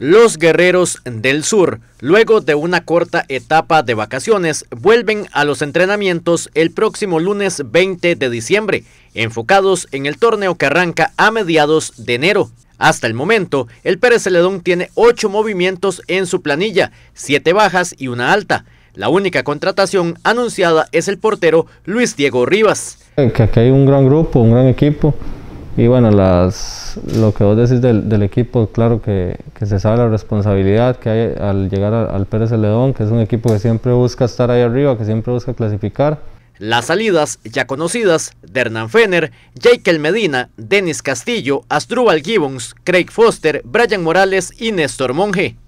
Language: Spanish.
Los guerreros del sur, luego de una corta etapa de vacaciones, vuelven a los entrenamientos el próximo lunes 20 de diciembre, enfocados en el torneo que arranca a mediados de enero. Hasta el momento, el Pérez Celedón tiene ocho movimientos en su planilla, siete bajas y una alta. La única contratación anunciada es el portero Luis Diego Rivas. Que aquí hay un gran grupo, un gran equipo y bueno, las, lo que vos decís del, del equipo, claro que, que, se sabe la responsabilidad que hay al llegar al Pérez León, que es un equipo que siempre busca estar ahí arriba, que siempre busca clasificar. Las salidas ya conocidas de Hernán Fener, Jaikel Medina, Denis Castillo, Astrubal Gibbons, Craig Foster, Brian Morales y Néstor Monge.